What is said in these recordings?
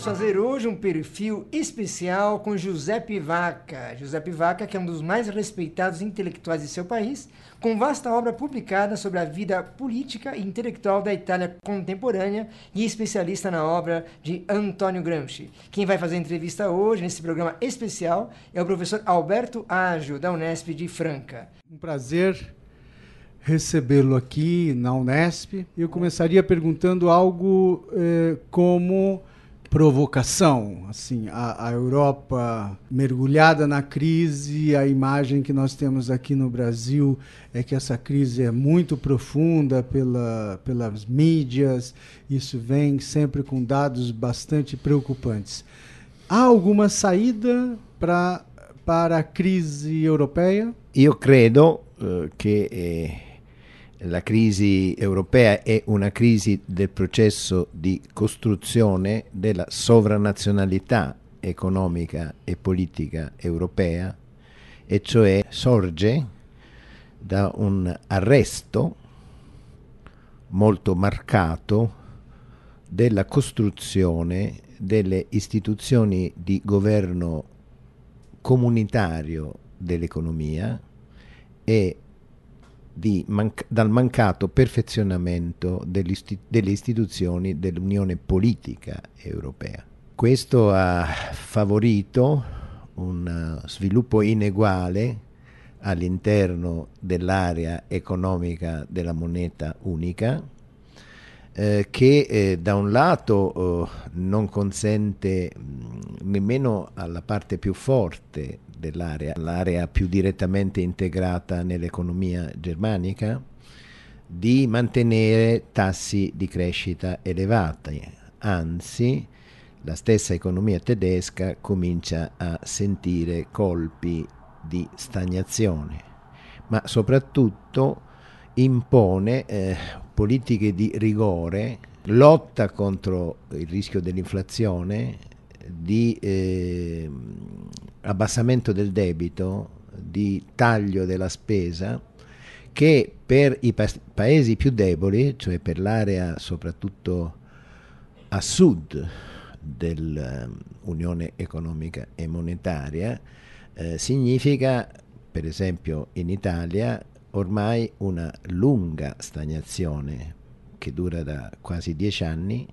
vamos fazer hoje um perfil especial com José Pivaca. José Pivaca, que é um dos mais respeitados intelectuais de seu país, com vasta obra publicada sobre a vida política e intelectual da Itália contemporânea e especialista na obra de Antonio Gramsci. Quem vai fazer a entrevista hoje, nesse programa especial, é o professor Alberto Ágio, da Unesp de Franca. Um prazer recebê-lo aqui na Unesp. Eu começaria perguntando algo eh, como provocação, assim, a, a, Europa mergulhada na crise, a imagem que nós temos aqui no Brasil é que essa crise é muito profunda pela, pelas mídias, isso vem sempre com dados bastante preocupantes. Há alguma saída para para a crise europeia? Eu creio uh, eh, que eh... la crisi europea è una crisi del processo di costruzione della sovranazionalità economica e politica europea e cioè sorge da un arresto molto marcato della costruzione delle istituzioni di governo comunitario dell'economia e manc- dal mancato perfezionamento delle istituzioni dell'Unione politica europea. Questo ha favorito un sviluppo ineguale all'interno dell'area economica della moneta unica eh, che eh, da un lato eh, non consente mh, nemmeno alla parte più forte dell'area, l'area più direttamente integrata nell'economia germanica, di mantenere tassi di crescita elevati. Anzi, la stessa economia tedesca comincia a sentire colpi di stagnazione, ma soprattutto impone eh, politiche di rigore, lotta contro il rischio dell'inflazione, di eh, abbassamento del debito, di taglio della spesa, che per i pa- paesi più deboli, cioè per l'area soprattutto a sud dell'Unione ehm, Economica e Monetaria, eh, significa, per esempio in Italia, ormai una lunga stagnazione che dura da quasi dieci anni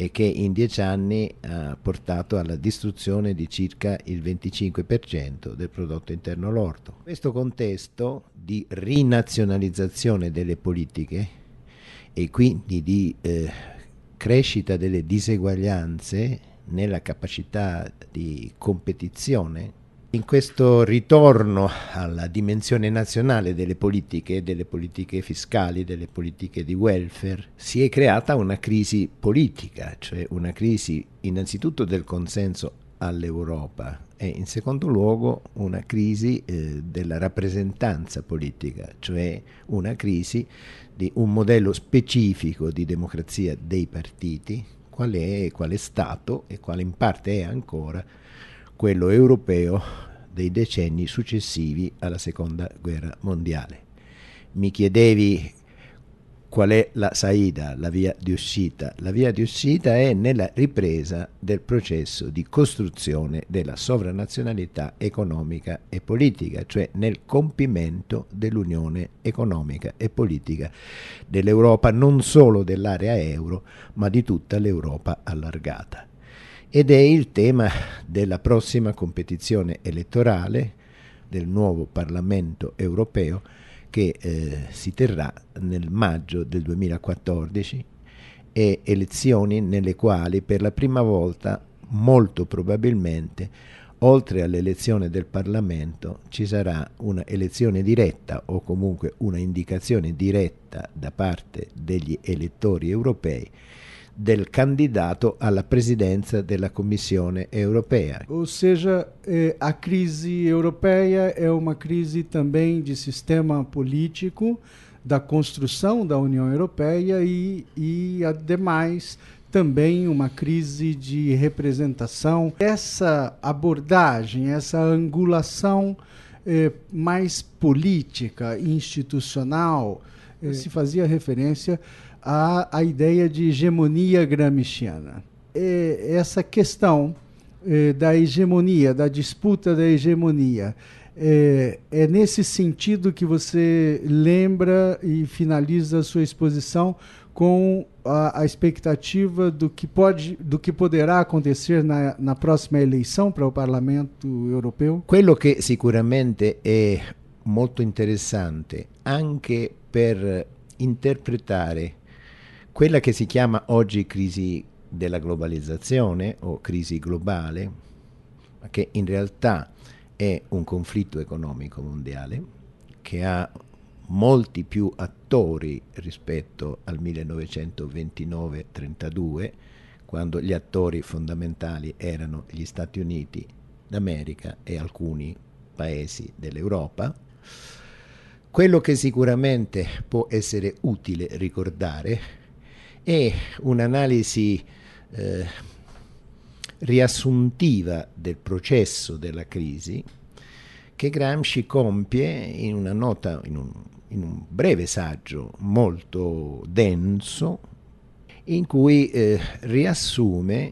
e che in dieci anni ha portato alla distruzione di circa il 25% del prodotto interno lordo. In questo contesto di rinazionalizzazione delle politiche e quindi di eh, crescita delle diseguaglianze nella capacità di competizione in questo ritorno alla dimensione nazionale delle politiche, delle politiche fiscali, delle politiche di welfare, si è creata una crisi politica, cioè una crisi innanzitutto del consenso all'Europa e in secondo luogo una crisi eh, della rappresentanza politica, cioè una crisi di un modello specifico di democrazia dei partiti, qual è, qual è stato e quale in parte è ancora quello europeo dei decenni successivi alla Seconda Guerra Mondiale. Mi chiedevi qual è la saida, la via di uscita. La via di uscita è nella ripresa del processo di costruzione della sovranazionalità economica e politica, cioè nel compimento dell'unione economica e politica dell'Europa, non solo dell'area euro, ma di tutta l'Europa allargata ed è il tema della prossima competizione elettorale del nuovo Parlamento europeo che eh, si terrà nel maggio del 2014 e elezioni nelle quali per la prima volta molto probabilmente oltre all'elezione del Parlamento ci sarà una elezione diretta o comunque una indicazione diretta da parte degli elettori europei del candidato alla presidenza della Commissione europea. Ou seja, eh, a crise europeia é uma crise também de sistema político, da construção da União Europeia e, e ademais, também uma crise de representação. Essa abordagem, essa angulação eh, mais política, institucional, eh, se fazia referência a, a ideia de hegemonia gramsciana. E essa questão eh, da hegemonia, da disputa da hegemonia, eh, é, nesse sentido que você lembra e finaliza a sua exposição com a, a expectativa do que, pode, do que poderá acontecer na, na próxima eleição para o Parlamento europeu? Quello que sicuramente é molto interessante anche per interpretare Quella che si chiama oggi crisi della globalizzazione o crisi globale, che in realtà è un conflitto economico mondiale che ha molti più attori rispetto al 1929-32, quando gli attori fondamentali erano gli Stati Uniti d'America e alcuni paesi dell'Europa. Quello che sicuramente può essere utile ricordare è un'analisi eh, riassuntiva del processo della crisi che Gramsci compie in una nota, in un, in un breve saggio molto denso, in cui eh, riassume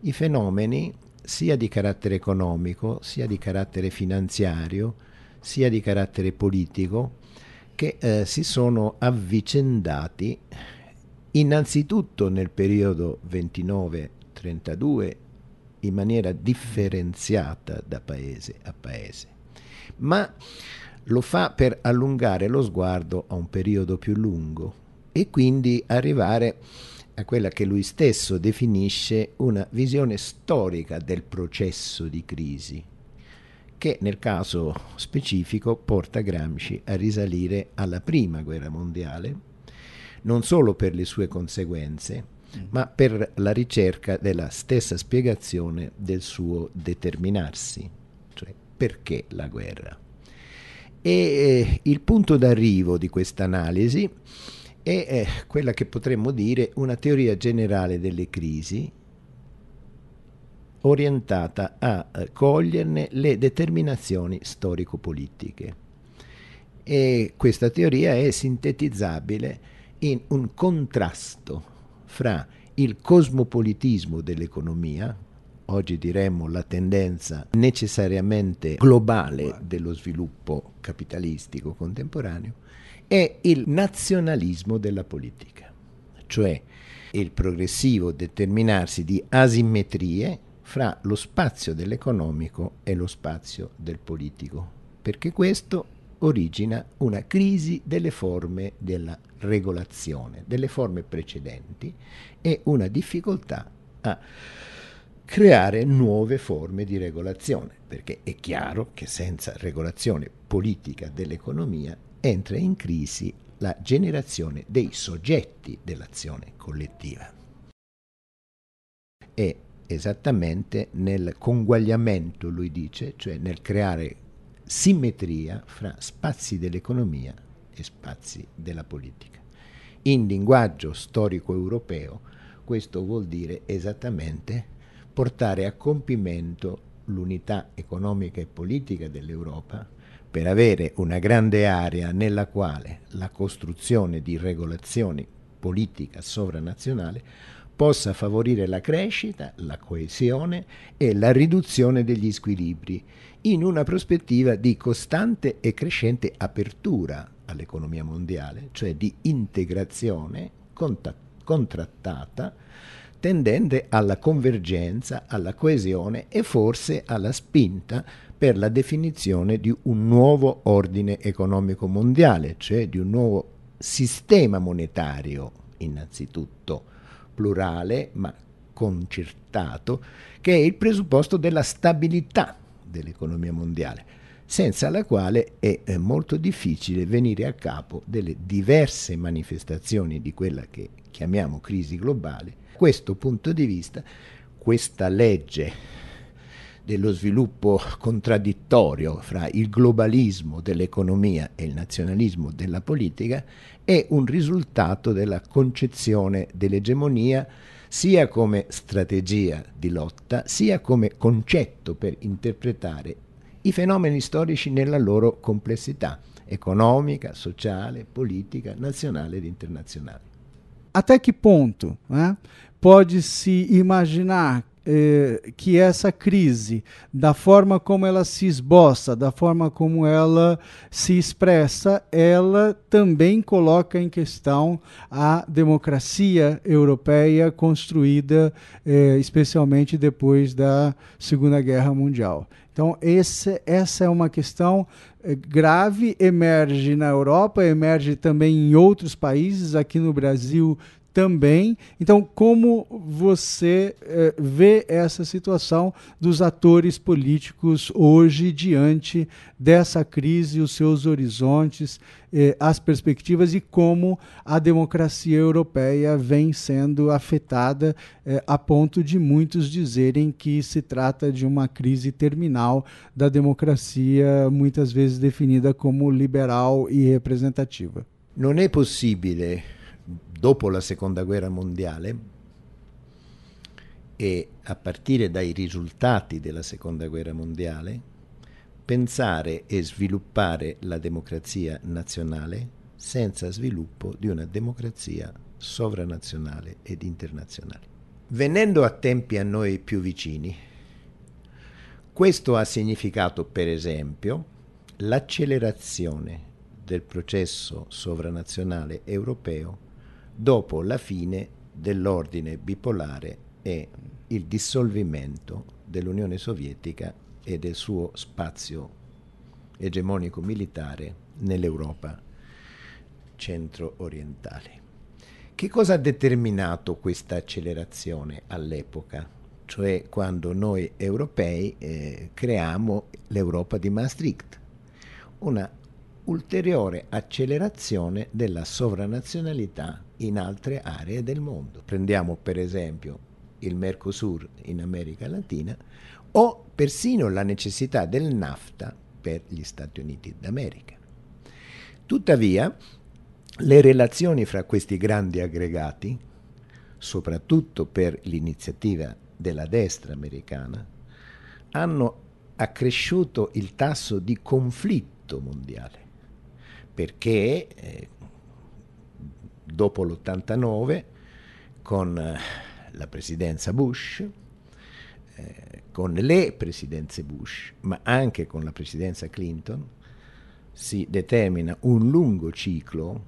i fenomeni sia di carattere economico, sia di carattere finanziario, sia di carattere politico, che eh, si sono avvicendati innanzitutto nel periodo 29-32 in maniera differenziata da paese a paese, ma lo fa per allungare lo sguardo a un periodo più lungo e quindi arrivare a quella che lui stesso definisce una visione storica del processo di crisi, che nel caso specifico porta Gramsci a risalire alla prima guerra mondiale non solo per le sue conseguenze, mm. ma per la ricerca della stessa spiegazione del suo determinarsi, cioè perché la guerra. E eh, il punto d'arrivo di questa analisi è eh, quella che potremmo dire una teoria generale delle crisi orientata a eh, coglierne le determinazioni storico-politiche. E questa teoria è sintetizzabile in un contrasto fra il cosmopolitismo dell'economia, oggi diremmo la tendenza necessariamente globale dello sviluppo capitalistico contemporaneo, e il nazionalismo della politica, cioè il progressivo determinarsi di asimmetrie fra lo spazio dell'economico e lo spazio del politico, perché questo origina una crisi delle forme della regolazione, delle forme precedenti e una difficoltà a creare nuove forme di regolazione, perché è chiaro che senza regolazione politica dell'economia entra in crisi la generazione dei soggetti dell'azione collettiva. È esattamente nel conguagliamento, lui dice, cioè nel creare simmetria fra spazi dell'economia e spazi della politica. In linguaggio storico europeo questo vuol dire esattamente portare a compimento l'unità economica e politica dell'Europa per avere una grande area nella quale la costruzione di regolazioni politica sovranazionale possa favorire la crescita, la coesione e la riduzione degli squilibri in una prospettiva di costante e crescente apertura all'economia mondiale, cioè di integrazione contrattata tendente alla convergenza, alla coesione e forse alla spinta per la definizione di un nuovo ordine economico mondiale, cioè di un nuovo sistema monetario innanzitutto, plurale ma concertato, che è il presupposto della stabilità dell'economia mondiale, senza la quale è eh, molto difficile venire a capo delle diverse manifestazioni di quella che chiamiamo crisi globale. Questo punto di vista, questa legge dello sviluppo contraddittorio fra il globalismo dell'economia e il nazionalismo della politica è un risultato della concezione dell'egemonia sia come strategia di lotta, sia come concetto per interpretare i fenomeni storici nella loro complessità economica, sociale, politica, nazionale ed internazionale. Até che punto né, pode-se imaginar Eh, que é essa crise, da forma como ela se esboça, da forma como ela se expressa, ela também coloca em questão a democracia europeia construída eh, especialmente depois da Segunda Guerra Mundial. Então, esse, essa é uma questão eh, grave, emerge na Europa, emerge também em outros países. Aqui no Brasil também. Então, como você eh, vê essa situação dos atores políticos hoje diante dessa crise, os seus horizontes, eh, as perspectivas e como a democracia europeia vem sendo afetada eh, a ponto de muitos dizerem que se trata de uma crise terminal da democracia, muitas vezes definida como liberal e representativa? Não é possível dopo la seconda guerra mondiale e a partire dai risultati della seconda guerra mondiale pensare e sviluppare la democrazia nazionale senza sviluppo di una democrazia sovranazionale ed internazionale. Venendo a tempi a noi più vicini, questo ha significato per esempio l'accelerazione del processo sovranazionale europeo dopo la fine dell'ordine bipolare e il dissolvimento dell'Unione Sovietica e del suo spazio egemonico militare nell'Europa centro-orientale. Che cosa ha determinato questa accelerazione all'epoca? Cioè quando noi europei eh, creiamo l'Europa di Maastricht, una ulteriore accelerazione della sovranazionalità in altre aree del mondo. Prendiamo per esempio il Mercosur in America Latina o persino la necessità del NAFTA per gli Stati Uniti d'America. Tuttavia, le relazioni fra questi grandi aggregati, soprattutto per l'iniziativa della destra americana, hanno accresciuto il tasso di conflitto mondiale perché eh, dopo l'89 con eh, la presidenza Bush, eh, con le presidenze Bush, ma anche con la presidenza Clinton, si determina un lungo ciclo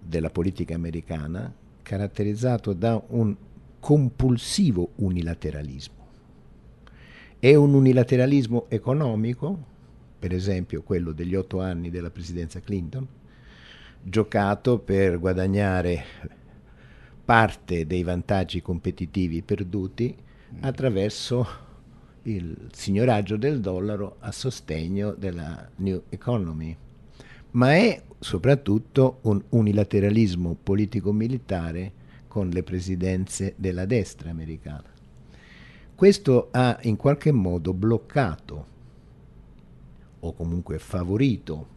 della politica americana caratterizzato da un compulsivo unilateralismo. È un unilateralismo economico per esempio quello degli otto anni della presidenza Clinton, giocato per guadagnare parte dei vantaggi competitivi perduti mm. attraverso il signoraggio del dollaro a sostegno della New Economy, ma è soprattutto un unilateralismo politico-militare con le presidenze della destra americana. Questo ha in qualche modo bloccato o comunque favorito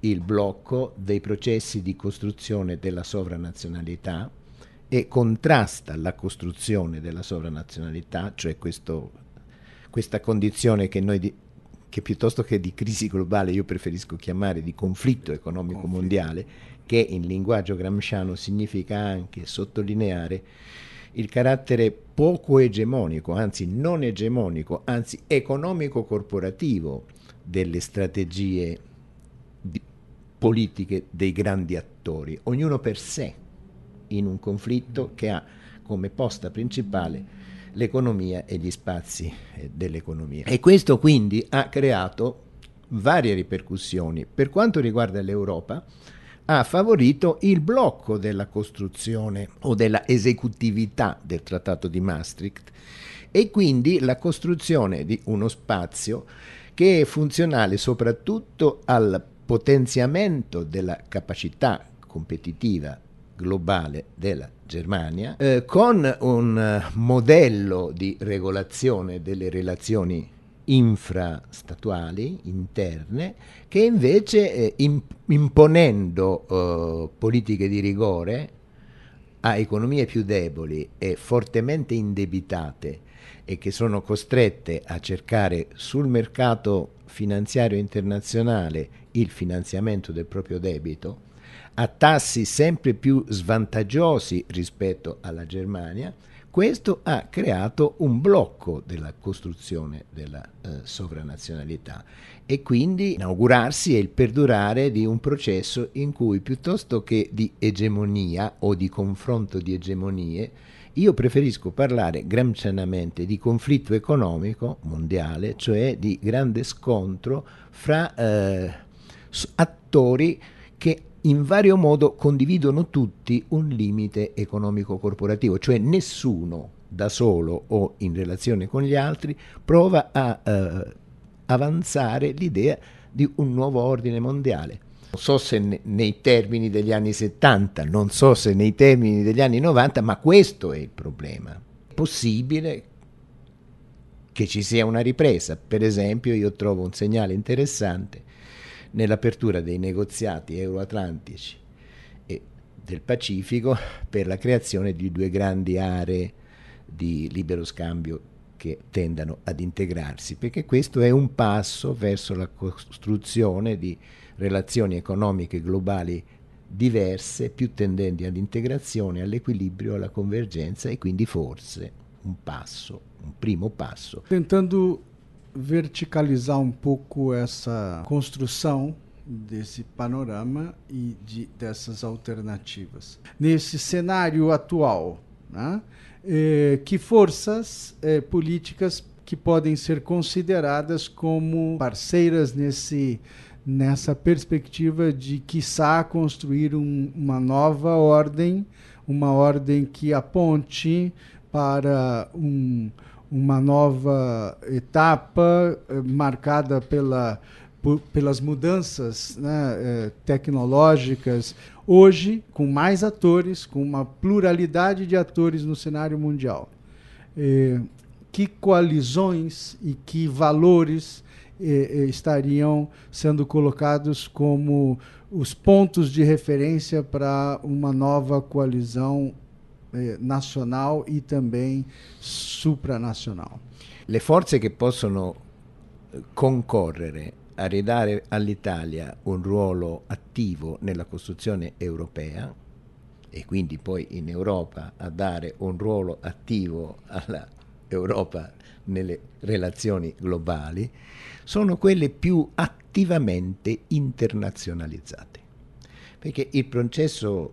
il blocco dei processi di costruzione della sovranazionalità e contrasta la costruzione della sovranazionalità, cioè questo, questa condizione che noi di, che piuttosto che di crisi globale io preferisco chiamare di conflitto economico conflitto. mondiale, che in linguaggio gramsciano significa anche sottolineare il carattere poco egemonico, anzi non egemonico, anzi economico corporativo delle strategie di, politiche dei grandi attori, ognuno per sé, in un conflitto che ha come posta principale l'economia e gli spazi eh, dell'economia. E questo quindi ha creato varie ripercussioni. Per quanto riguarda l'Europa, ha favorito il blocco della costruzione o della esecutività del Trattato di Maastricht e quindi la costruzione di uno spazio che è funzionale soprattutto al potenziamento della capacità competitiva globale della Germania eh, con un eh, modello di regolazione delle relazioni infrastatuali interne che invece eh, imponendo eh, politiche di rigore a economie più deboli e fortemente indebitate e che sono costrette a cercare sul mercato finanziario internazionale il finanziamento del proprio debito, a tassi sempre più svantaggiosi rispetto alla Germania, questo ha creato un blocco della costruzione della eh, sovranazionalità e quindi inaugurarsi e il perdurare di un processo in cui piuttosto che di egemonia o di confronto di egemonie, io preferisco parlare gramscianamente di conflitto economico mondiale, cioè di grande scontro fra eh, attori che in vario modo condividono tutti un limite economico corporativo, cioè nessuno da solo o in relazione con gli altri prova a eh, avanzare l'idea di un nuovo ordine mondiale. Non so se ne, nei termini degli anni 70, non so se nei termini degli anni 90, ma questo è il problema. È possibile che ci sia una ripresa, per esempio io trovo un segnale interessante nell'apertura dei negoziati euroatlantici e del Pacifico per la creazione di due grandi aree di libero scambio che tendano ad integrarsi, perché questo è un passo verso la costruzione di relazioni economiche globali diverse, più tendenti all'integrazione, all'equilibrio, alla convergenza e quindi forse un passo, un primo passo. Tentando verticalizar um pouco essa construção desse panorama e de, dessas alternativas. Nesse cenário atual, né, é, que forças é, políticas que podem ser consideradas como parceiras nesse nessa perspectiva de quiçá construir um, uma nova ordem, uma ordem que aponte para um uma nova etapa eh, marcada pela, por, pelas mudanças né, eh, tecnológicas, hoje com mais atores, com uma pluralidade de atores no cenário mundial. Eh, que coalizões e que valores estariam sendo colocados como os pontos de referência para uma nova coalizão Eh, nazionale e também supranacional. Le forze che possono eh, concorrere a ridare all'Italia un ruolo attivo nella costruzione europea e quindi poi in Europa a dare un ruolo attivo all'Europa nelle relazioni globali, sono quelle più attivamente internazionalizzate. Perché il processo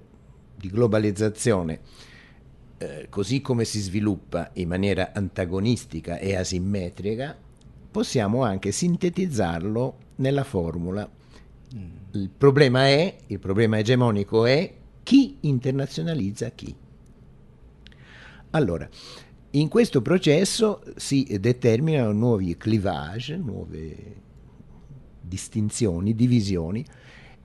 di globalizzazione eh, così come si sviluppa in maniera antagonistica e asimmetrica, possiamo anche sintetizzarlo nella formula. Mm. Il problema è, il problema egemonico è chi internazionalizza chi. Allora, in questo processo si determinano nuovi clivage, nuove distinzioni, divisioni,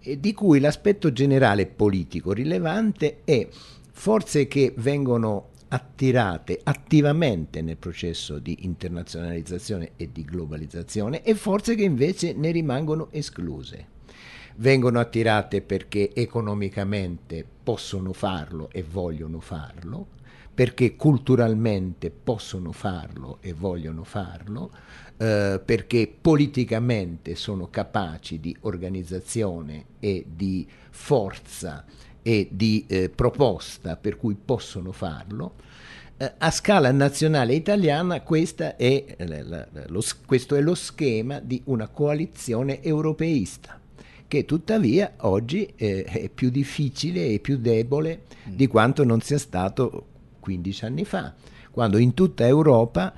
eh, di cui l'aspetto generale politico rilevante è forze che vengono attirate attivamente nel processo di internazionalizzazione e di globalizzazione e forze che invece ne rimangono escluse. Vengono attirate perché economicamente possono farlo e vogliono farlo, perché culturalmente possono farlo e vogliono farlo, eh, perché politicamente sono capaci di organizzazione e di forza e di eh, proposta per cui possono farlo. Eh, a scala nazionale italiana è, eh, la, lo, questo è lo schema di una coalizione europeista che tuttavia oggi eh, è più difficile e più debole mm. di quanto non sia stato 15 anni fa, quando in tutta Europa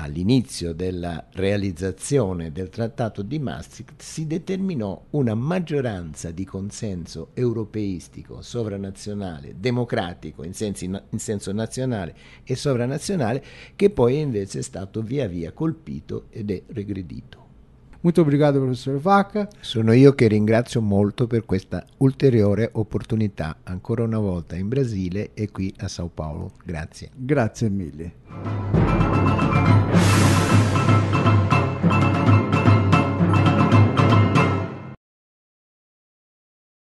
all'inizio della realizzazione del Trattato di Maastricht si determinò una maggioranza di consenso europeistico, sovranazionale, democratico in, sensi, in, senso nazionale e sovranazionale che poi invece è stato via via colpito ed è regredito. Molto obrigado professor Vacca. Sono io che ringrazio molto per questa ulteriore opportunità ancora una volta in Brasile e qui a Sao Paolo. Grazie. Grazie mille.